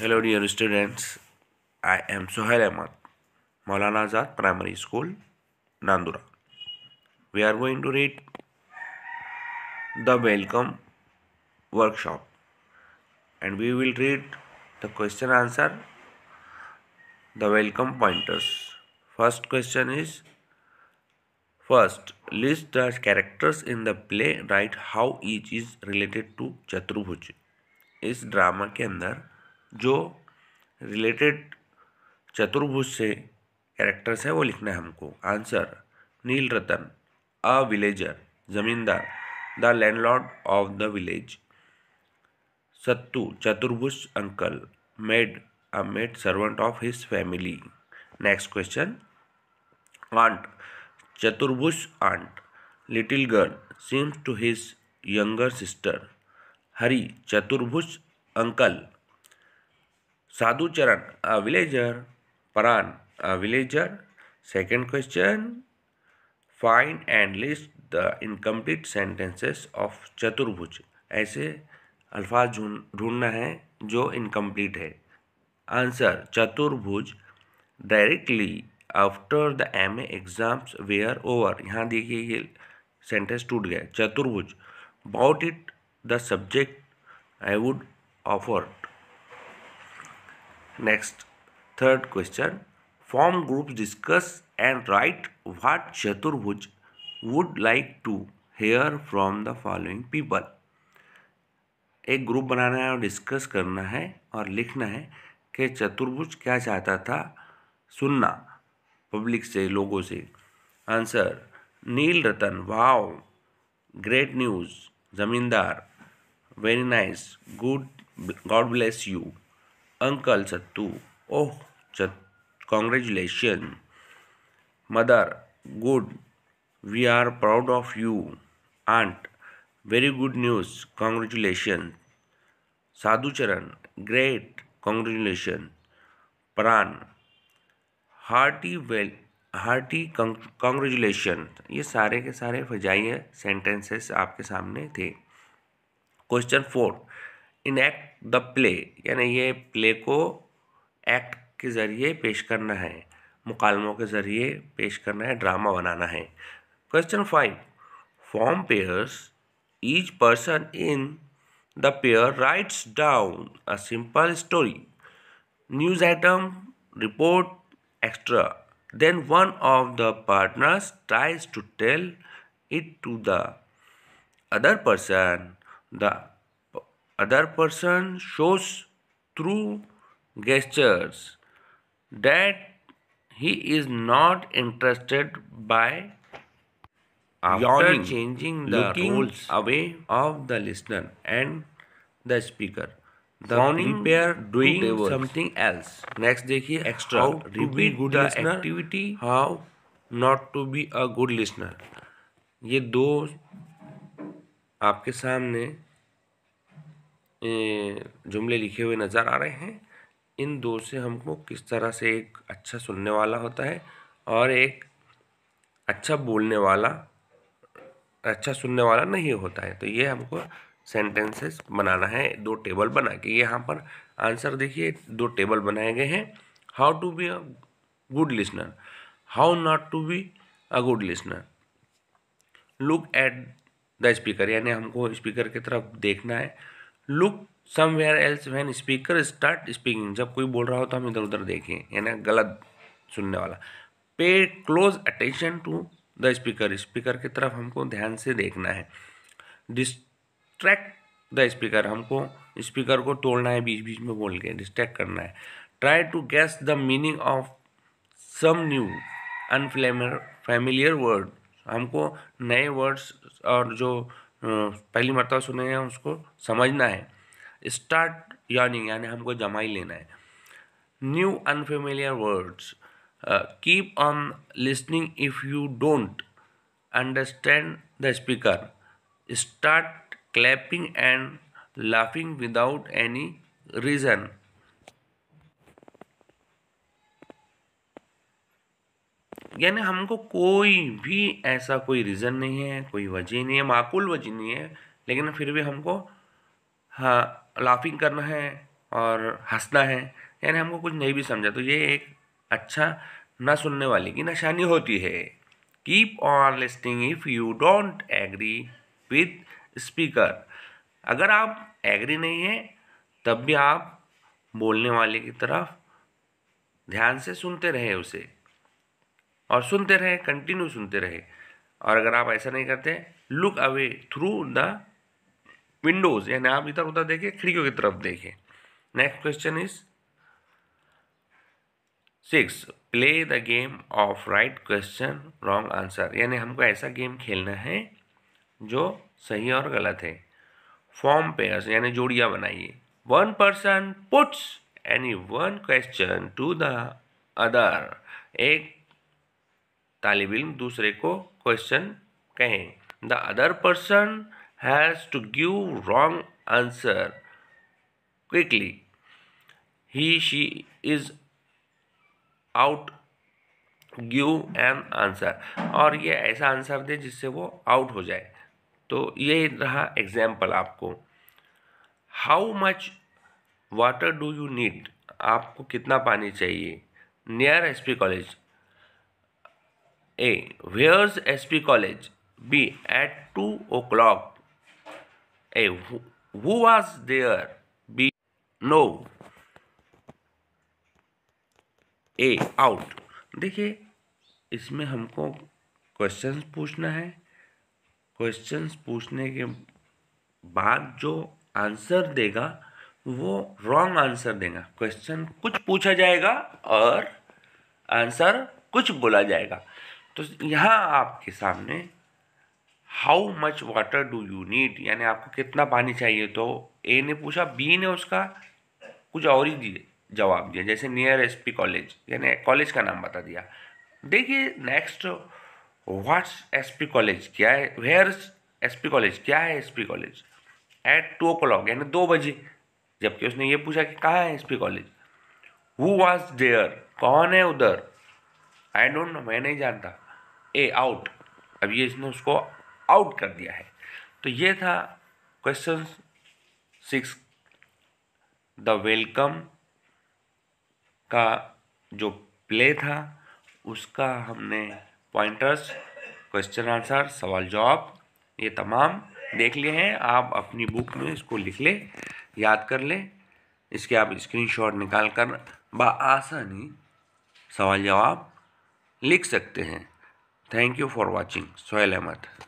Hello dear students, I am Sohail Ahmad, Maulana Azad Primary School, Nandura. We are going to read the welcome workshop and we will read the question answer, the welcome pointers. First question is, first list the characters in the play, write how each is related to Chatrubhuj. Is drama के अंदर जो related चतुर्भुज से characters है वो लिखना है हमको answer Nil Ratan a villager zamindar the landlord of the village Sattu Chaturbhuj uncle maid a maid servant of his family next question aunt Chaturbhuj aunt little girl seems to his younger sister Hari Chaturbhuj uncle Sadhucharan, a villager. Paran, a villager. Second question Find and list the incomplete sentences of Chaturbhuj ऐसे अल्फाज ढूंढना है जो incomplete है answer Chaturbhuj directly after the M A exams were over यहाँ देखिए ये sentence टूट गया Chaturbhuj about it the subject I would offer next third question form groups discuss and write what Chaturbhuj would like to hear from the following people एक group बनाना है और discuss करना है और लिखना है कि चतुर्भुज क्या चाहता था सुनना पब्लिक से लोगों से answer Nil Ratan wow great news zamindar very nice good God bless you uncle Sattu oh congratulation mother good we are proud of you aunt very good news congratulation Sadhucharan great congratulation Paran hearty well hearty congratulation ये सारे के सारे फजाइए sentences आपके सामने थे question four act the play यानी ये प्ले को एक्ट के ज़रिए पेश करना है मुकालमों के ज़रिए पेश करना है ड्रामा बनाना है question five form pairs each person in the pair writes down a simple story news item report extra then one of the partners tries to tell it to the other person the other person shows through gestures that he is not interested by after yawning, changing the looking rules away of the listener and the speaker the frowning prepare doing something else next देखिए extra how to be good the listener activity how not to be a good listener ये दो आपके सामने जुमले लिखे हुए नज़र आ रहे हैं इन दो से हमको किस तरह से एक अच्छा सुनने वाला होता है और एक अच्छा बोलने वाला अच्छा सुनने वाला नहीं होता है तो ये हमको सेंटेंसेस बनाना है दो टेबल बना के यहाँ पर आंसर देखिए दो टेबल बनाए गए हैं how to be a good listener how not to be a good listener look at the speaker यानी हमको स्पीकर की तरफ देखना है look somewhere else when speaker start speaking जब कोई बोल रहा हो तो हम इधर उधर देखें है ना गलत सुनने वाला पे close attention to the speaker speaker की तरफ हमको ध्यान से देखना है डिस्ट्रैक्ट द स्पीकर हमको स्पीकर को तोड़ना है बीच बीच में बोल के डिस्ट्रैक्ट करना है try to guess the meaning of some new unfamiliar familiar word हमको नए वर्ड्स और जो पहली मरतबा सुने हैं उसको समझना है स्टार्ट यानिंग यानी हमको जमा ही लेना है new unfamiliar words keep on listening if you don't understand the speaker start clapping and laughing without any reason यानी हमको कोई भी ऐसा कोई रीज़न नहीं है कोई वजह नहीं है माकूल वजह नहीं है लेकिन फिर भी हमको हाँ लाफिंग करना है और हंसना है यानी हमको कुछ नहीं भी समझा तो ये एक अच्छा ना सुनने वाले की निशानी होती है keep on listening if you don't agree with speaker अगर आप एग्री नहीं है तब भी आप बोलने वाले की तरफ ध्यान से सुनते रहे उसे और सुनते रहे कंटिन्यू सुनते रहे और अगर आप ऐसा नहीं करते look away through the windows यानी आप इधर उधर देखें खिड़कियों की तरफ देखें next question is six play the game of right question wrong answer यानी हमको ऐसा गेम खेलना है जो सही और गलत है फॉर्म पेयर्स यानी जोड़िया बनाइए one person puts any one question to the other एक तालब इम दूसरे को क्वेश्चन कहें the other person has to give wrong answer quickly he she is out give an answer और ये ऐसा आंसर दे जिससे वो आउट हो जाए तो ये रहा एग्जाम्पल आपको how much water do you need आपको कितना पानी चाहिए near S P college a where's S P college b at two o'clock a who was there b no a out देखिए इसमें हमको क्वेश्चन पूछना है क्वेश्चन पूछने के बाद जो आंसर देगा वो रॉन्ग आंसर देगा क्वेश्चन कुछ पूछा जाएगा और आंसर कुछ बोला जाएगा तो यहाँ आपके सामने how much water do you need यानी आपको कितना पानी चाहिए तो ए ने पूछा बी ने उसका कुछ और ही दिए जवाब दिया जैसे नियर एस पी कॉलेज यानी कॉलेज का नाम बता दिया देखिए next what's S P college क्या है वेयर एस पी कॉलेज क्या है S P college at two o'clock यानी दो बजे जबकि उसने ये पूछा कि कहाँ है S P college who was there कौन है उधर आई डोंट नो मैं नहीं जानता ए आउट अब ये इसने उसको आउट कर दिया है तो ये था क्वेश्चन सिक्स द वेलकम का जो प्ले था उसका हमने पॉइंटर्स क्वेश्चन आंसर सवाल जवाब ये तमाम देख लिए हैं आप अपनी बुक में इसको लिख ले याद कर ले इसके आप स्क्रीनशॉट निकाल कर आसानी सवाल जवाब लिख सकते हैं thank you for watching Sohail Ahmad